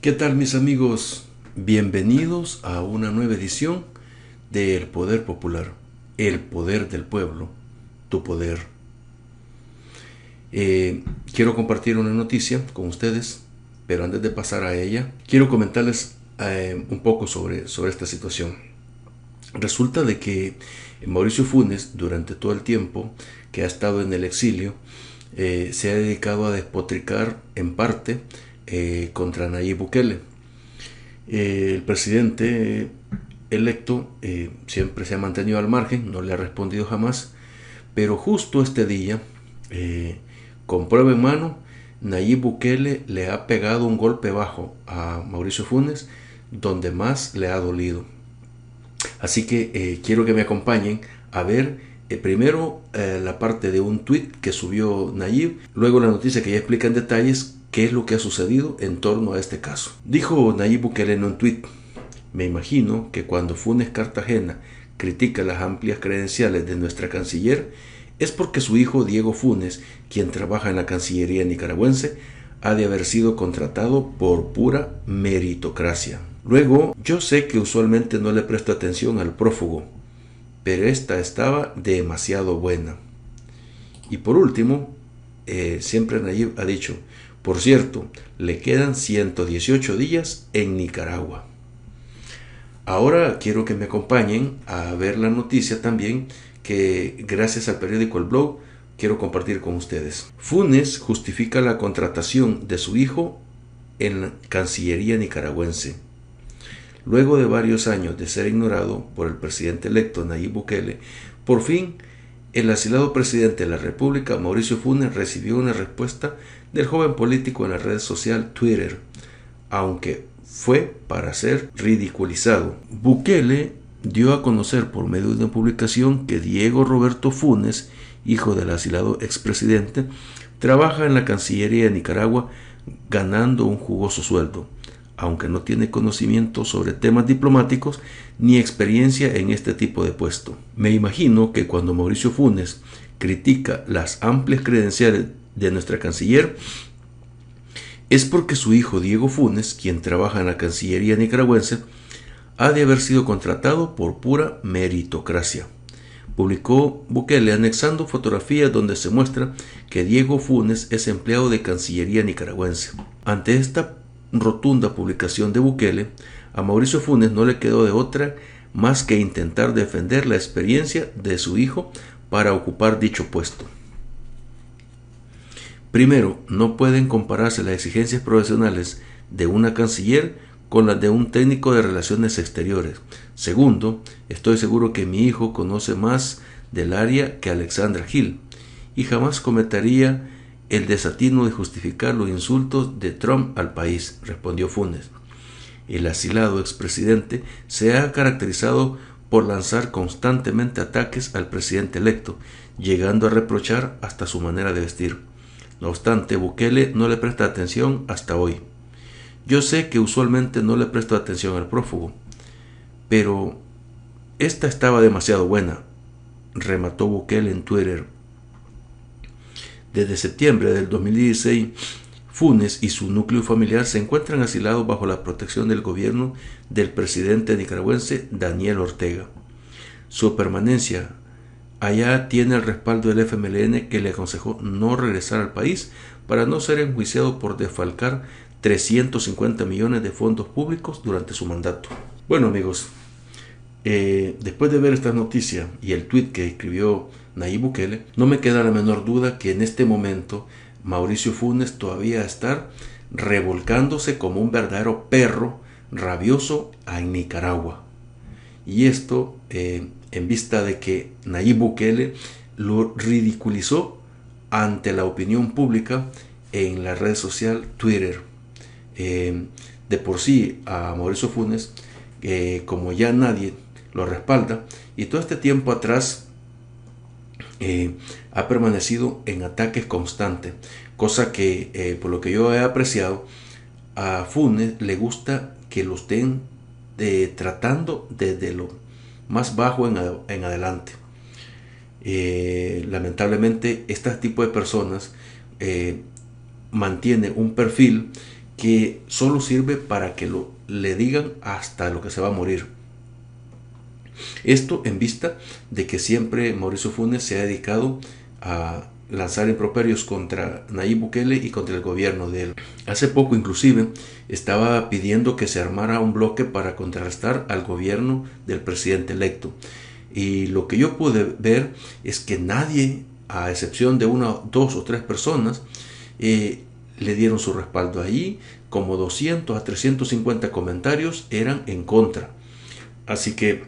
¿Qué tal mis amigos? Bienvenidos a una nueva edición de El Poder Popular, El Poder del Pueblo, Tu Poder. Eh, quiero compartir una noticia con ustedes, pero antes de pasar a ella, quiero comentarles eh, un poco sobre, sobre esta situación. Resulta de que Mauricio Funes, durante todo el tiempo que ha estado en el exilio, eh, se ha dedicado a despotricar en parte eh, contra Nayib Bukele. Eh, el presidente electo eh, siempre se ha mantenido al margen, no le ha respondido jamás, pero justo este día, con prueba en mano, Nayib Bukele le ha pegado un golpe bajo a Mauricio Funes, donde más le ha dolido. Así que quiero que me acompañen a ver primero la parte de un tweet que subió Nayib, luego la noticia que ya explica en detalles qué es lo que ha sucedido en torno a este caso. Dijo Nayib Bukele en un tuit, me imagino que cuando Funes Cartagena critica las amplias credenciales de nuestra canciller, es porque su hijo Diego Funes, quien trabaja en la Cancillería nicaragüense, ha de haber sido contratado por pura meritocracia. Luego, yo sé que usualmente no le presto atención al prófugo, pero esta estaba demasiado buena. Y por último, eh, siempre Nayib ha dicho, por cierto, le quedan 118 días en Nicaragua. Ahora quiero que me acompañen a ver la noticia también que gracias al periódico El Blog quiero compartir con ustedes. Funes justifica la contratación de su hijo en la Cancillería nicaragüense. Luego de varios años de ser ignorado por el presidente electo Nayib Bukele, por fin el asilado presidente de la República, Mauricio Funes, recibió una respuesta del joven político en la red social Twitter, aunque fue para ser ridiculizado. Bukele dio a conocer por medio de una publicación que Diego Roberto Funes, hijo del asilado expresidente, trabaja en la Cancillería de Nicaragua ganando un jugoso sueldo aunque no tiene conocimiento sobre temas diplomáticos ni experiencia en este tipo de puesto. Me imagino que cuando Mauricio Funes critica las amplias credenciales de nuestra canciller, es porque su hijo Diego Funes, quien trabaja en la Cancillería nicaragüense, ha de haber sido contratado por pura meritocracia. Publicó Bukele anexando fotografías donde se muestra que Diego Funes es empleado de Cancillería nicaragüense. Ante esta rotunda publicación de Bukele, a Mauricio Funes no le quedó de otra más que intentar defender la experiencia de su hijo para ocupar dicho puesto. Primero, no pueden compararse las exigencias profesionales de una canciller con las de un técnico de relaciones exteriores. Segundo, estoy seguro que mi hijo conoce más del área que Alexandra Gil y jamás cometería el desatino de justificar los insultos de Trump al país, respondió Funes. El asilado expresidente se ha caracterizado por lanzar constantemente ataques al presidente electo, llegando a reprochar hasta su manera de vestir. No obstante, Bukele no le presta atención hasta hoy. Yo sé que usualmente no le presto atención al prófugo, pero esta estaba demasiado buena, remató Bukele en Twitter desde septiembre del 2016, Funes y su núcleo familiar se encuentran asilados bajo la protección del gobierno del presidente nicaragüense Daniel Ortega. Su permanencia allá tiene el respaldo del FMLN que le aconsejó no regresar al país para no ser enjuiciado por desfalcar 350 millones de fondos públicos durante su mandato. Bueno amigos, eh, después de ver esta noticia y el tweet que escribió Nayib Bukele, no me queda la menor duda que en este momento Mauricio Funes todavía está revolcándose como un verdadero perro rabioso en Nicaragua. Y esto eh, en vista de que Nayib Bukele lo ridiculizó ante la opinión pública en la red social Twitter. Eh, de por sí a Mauricio Funes, como ya nadie lo respalda. Y todo este tiempo atrás eh, ha permanecido en ataques constantes, cosa que eh, por lo que yo he apreciado, a Funes le gusta que lo estén eh, tratando desde lo más bajo en, adelante. lamentablemente, este tipo de personas mantiene un perfil que solo sirve para que lo, le digan hasta lo que se va a morir esto en vista de que siempre Mauricio Funes se ha dedicado a lanzar improperios contra Nayib Bukele y contra el gobierno de él. Hace poco inclusive estaba pidiendo que se armara un bloque para contrarrestar al gobierno del presidente electo. Y lo que yo pude ver es que nadie, a excepción de una, dos o tres personas, eh, le dieron su respaldo allí. Como 200 a 350 comentarios eran en contra. Así que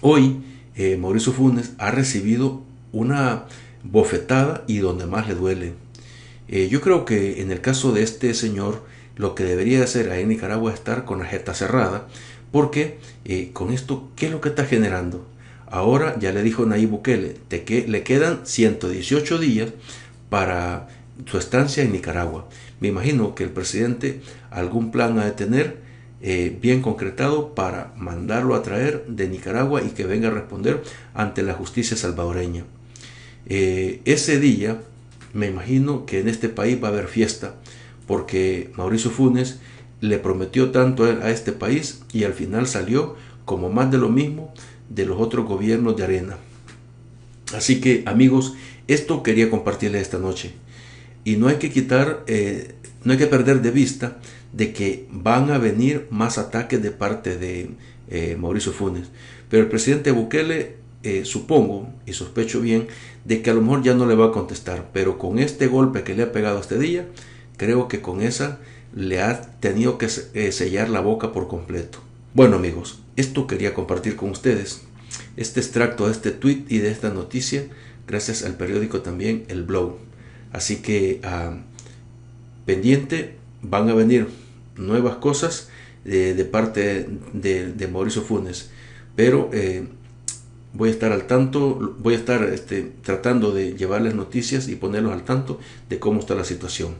Hoy eh, Mauricio Funes ha recibido una bofetada y donde más le duele. Eh, yo creo que en el caso de este señor, lo que debería hacer ahí en Nicaragua es estar con la jeta cerrada, porque eh, con esto, ¿qué es lo que está generando? Ahora ya le dijo Nayib Bukele que le quedan 118 días para su estancia en Nicaragua. Me imagino que el presidente algún plan ha de tener eh, bien concretado para mandarlo a traer de Nicaragua y que venga a responder ante la justicia salvadoreña. Eh, ese día me imagino que en este país va a haber fiesta porque Mauricio Funes le prometió tanto a este país y al final salió como más de lo mismo de los otros gobiernos de arena. Así que amigos, esto quería compartirles esta noche. Y no hay que quitar, eh, no hay que perder de vista de que van a venir más ataques de parte de eh, Mauricio Funes. Pero el presidente Bukele, eh, supongo y sospecho bien, de que a lo mejor ya no le va a contestar. Pero con este golpe que le ha pegado este día, creo que con esa le ha tenido que sellar la boca por completo. Bueno amigos, esto quería compartir con ustedes. Este extracto de este tweet y de esta noticia gracias al periódico también El Blow. Así que ah, pendiente, van a venir nuevas cosas eh, de, parte de, Mauricio Funes. Pero eh, voy a estar al tanto, voy a estar este, tratando de llevarles noticias y ponerlos al tanto de cómo está la situación.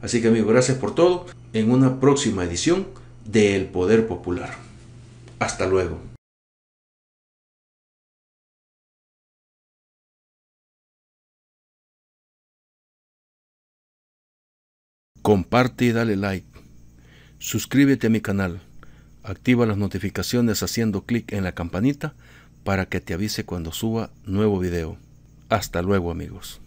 Así que amigos, gracias por todo. En una próxima edición de El Poder Popular. Hasta luego. Comparte y dale like. Suscríbete a mi canal. Activa las notificaciones haciendo clic en la campanita para que te avise cuando suba nuevo video. Hasta luego amigos.